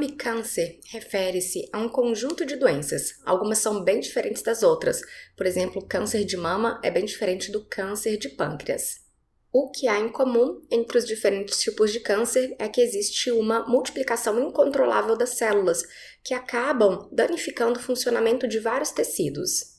nome câncer refere-se a um conjunto de doenças. Algumas são bem diferentes das outras. Por exemplo, câncer de mama é bem diferente do câncer de pâncreas. O que há em comum entre os diferentes tipos de câncer é que existe uma multiplicação incontrolável das células, que acabam danificando o funcionamento de vários tecidos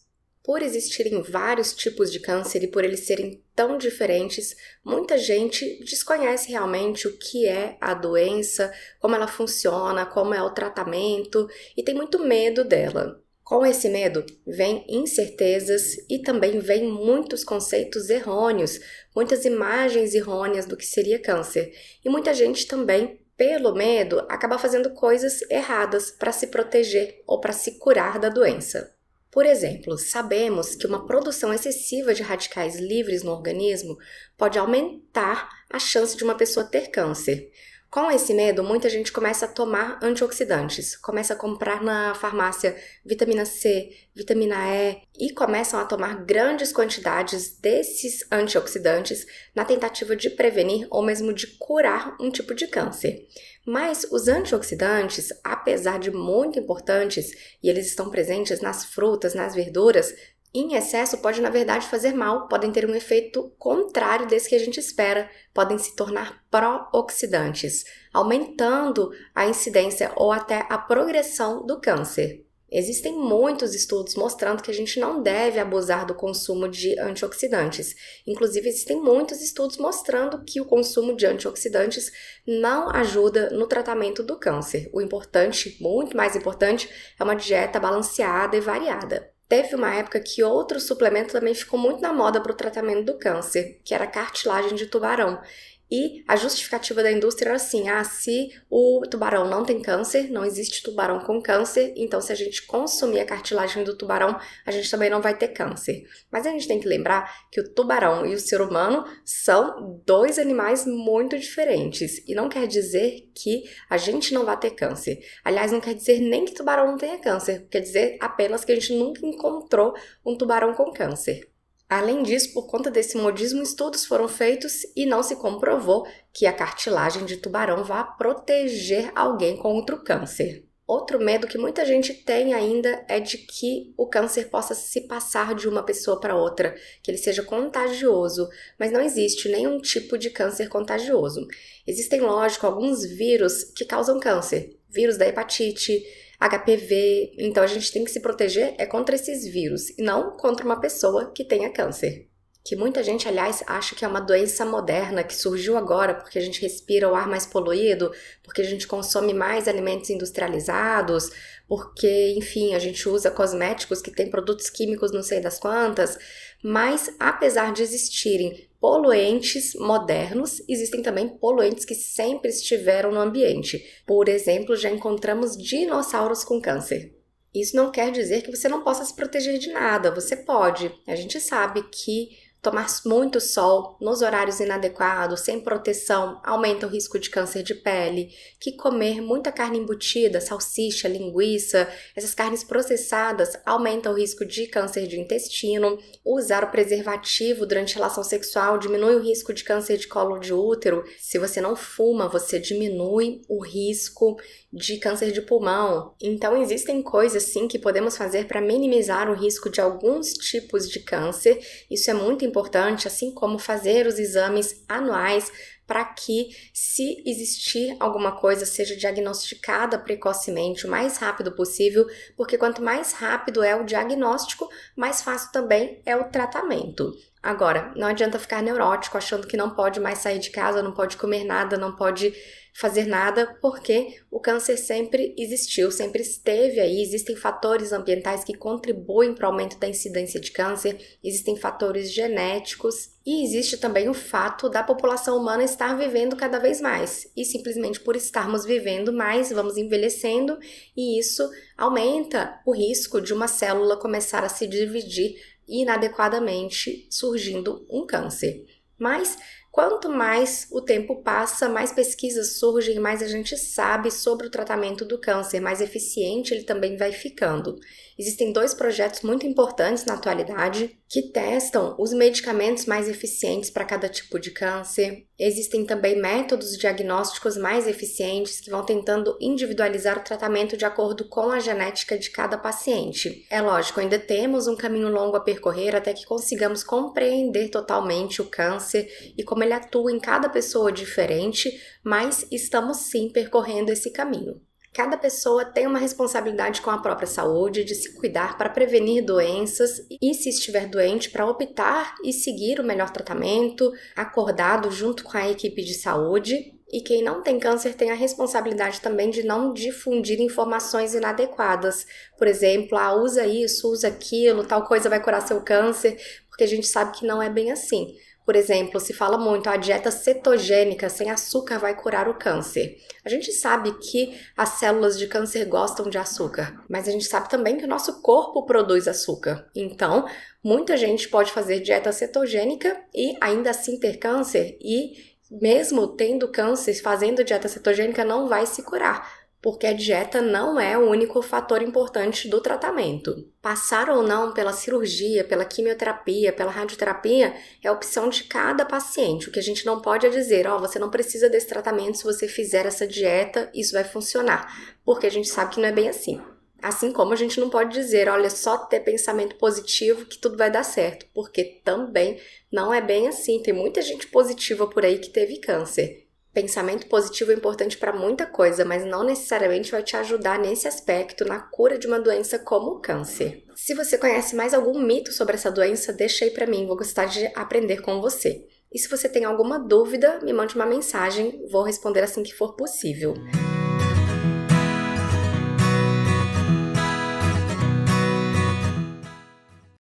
por existirem vários tipos de câncer e por eles serem tão diferentes, muita gente desconhece realmente o que é a doença, como ela funciona, como é o tratamento e tem muito medo dela. Com esse medo vem incertezas e também vem muitos conceitos errôneos, muitas imagens errôneas do que seria câncer. E muita gente também, pelo medo, acaba fazendo coisas erradas para se proteger ou para se curar da doença. Por exemplo, sabemos que uma produção excessiva de radicais livres no organismo pode aumentar a chance de uma pessoa ter câncer, com esse medo, muita gente começa a tomar antioxidantes, começa a comprar na farmácia vitamina C, vitamina E e começam a tomar grandes quantidades desses antioxidantes na tentativa de prevenir ou mesmo de curar um tipo de câncer. Mas os antioxidantes, apesar de muito importantes e eles estão presentes nas frutas, nas verduras, em excesso pode, na verdade, fazer mal, podem ter um efeito contrário desse que a gente espera, podem se tornar pró-oxidantes, aumentando a incidência ou até a progressão do câncer. Existem muitos estudos mostrando que a gente não deve abusar do consumo de antioxidantes. Inclusive, existem muitos estudos mostrando que o consumo de antioxidantes não ajuda no tratamento do câncer. O importante, muito mais importante, é uma dieta balanceada e variada. Teve uma época que outro suplemento também ficou muito na moda para o tratamento do câncer, que era a cartilagem de tubarão. E a justificativa da indústria era assim: ah, se o tubarão não tem câncer, não existe tubarão com câncer, então se a gente consumir a cartilagem do tubarão, a gente também não vai ter câncer. Mas a gente tem que lembrar que o tubarão e o ser humano são dois animais muito diferentes. E não quer dizer que a gente não vai ter câncer. Aliás, não quer dizer nem que tubarão não tenha câncer, quer dizer apenas que a gente nunca encontrou um tubarão com câncer. Além disso, por conta desse modismo, estudos foram feitos e não se comprovou que a cartilagem de tubarão vá proteger alguém contra o câncer. Outro medo que muita gente tem ainda é de que o câncer possa se passar de uma pessoa para outra, que ele seja contagioso, mas não existe nenhum tipo de câncer contagioso. Existem, lógico, alguns vírus que causam câncer, vírus da hepatite, HPV. Então a gente tem que se proteger é contra esses vírus e não contra uma pessoa que tenha câncer. Que muita gente, aliás, acha que é uma doença moderna que surgiu agora porque a gente respira o ar mais poluído, porque a gente consome mais alimentos industrializados, porque, enfim, a gente usa cosméticos que têm produtos químicos, não sei das quantas. Mas, apesar de existirem poluentes modernos, existem também poluentes que sempre estiveram no ambiente. Por exemplo, já encontramos dinossauros com câncer. Isso não quer dizer que você não possa se proteger de nada, você pode. A gente sabe que Tomar muito sol nos horários inadequados, sem proteção, aumenta o risco de câncer de pele. Que comer muita carne embutida, salsicha, linguiça, essas carnes processadas aumenta o risco de câncer de intestino. Usar o preservativo durante relação sexual diminui o risco de câncer de colo de útero. Se você não fuma, você diminui o risco de câncer de pulmão. Então existem coisas sim que podemos fazer para minimizar o risco de alguns tipos de câncer. Isso é muito importante, assim como fazer os exames anuais para que, se existir alguma coisa, seja diagnosticada precocemente, o mais rápido possível, porque quanto mais rápido é o diagnóstico, mais fácil também é o tratamento. Agora, não adianta ficar neurótico achando que não pode mais sair de casa, não pode comer nada, não pode fazer nada, porque o câncer sempre existiu, sempre esteve aí. Existem fatores ambientais que contribuem para o aumento da incidência de câncer, existem fatores genéticos e existe também o fato da população humana estar vivendo cada vez mais. E simplesmente por estarmos vivendo mais, vamos envelhecendo, e isso aumenta o risco de uma célula começar a se dividir inadequadamente, surgindo um câncer. Mas quanto mais o tempo passa, mais pesquisas surgem, mais a gente sabe sobre o tratamento do câncer, mais eficiente ele também vai ficando. Existem dois projetos muito importantes na atualidade que testam os medicamentos mais eficientes para cada tipo de câncer. Existem também métodos diagnósticos mais eficientes que vão tentando individualizar o tratamento de acordo com a genética de cada paciente. É lógico, ainda temos um caminho longo a percorrer até que consigamos compreender totalmente o câncer e como ele atua em cada pessoa diferente, mas estamos sim percorrendo esse caminho. Cada pessoa tem uma responsabilidade com a própria saúde, de se cuidar para prevenir doenças e, se estiver doente, para optar e seguir o melhor tratamento acordado junto com a equipe de saúde. E quem não tem câncer tem a responsabilidade também de não difundir informações inadequadas. Por exemplo, ah, usa isso, usa aquilo, tal coisa vai curar seu câncer, porque a gente sabe que não é bem assim. Por exemplo, se fala muito a ah, dieta cetogênica sem açúcar vai curar o câncer. A gente sabe que as células de câncer gostam de açúcar, mas a gente sabe também que o nosso corpo produz açúcar. Então, muita gente pode fazer dieta cetogênica e ainda assim ter câncer e mesmo tendo câncer, fazendo dieta cetogênica não vai se curar, porque a dieta não é o único fator importante do tratamento. Passar ou não pela cirurgia, pela quimioterapia, pela radioterapia é opção de cada paciente. O que a gente não pode é dizer, ó, oh, você não precisa desse tratamento se você fizer essa dieta, isso vai funcionar, porque a gente sabe que não é bem assim. Assim como a gente não pode dizer, olha, só ter pensamento positivo que tudo vai dar certo, porque também não é bem assim. Tem muita gente positiva por aí que teve câncer Pensamento positivo é importante para muita coisa, mas não necessariamente vai te ajudar nesse aspecto na cura de uma doença como o câncer. Se você conhece mais algum mito sobre essa doença, deixa aí para mim, vou gostar de aprender com você. E se você tem alguma dúvida, me mande uma mensagem, vou responder assim que for possível.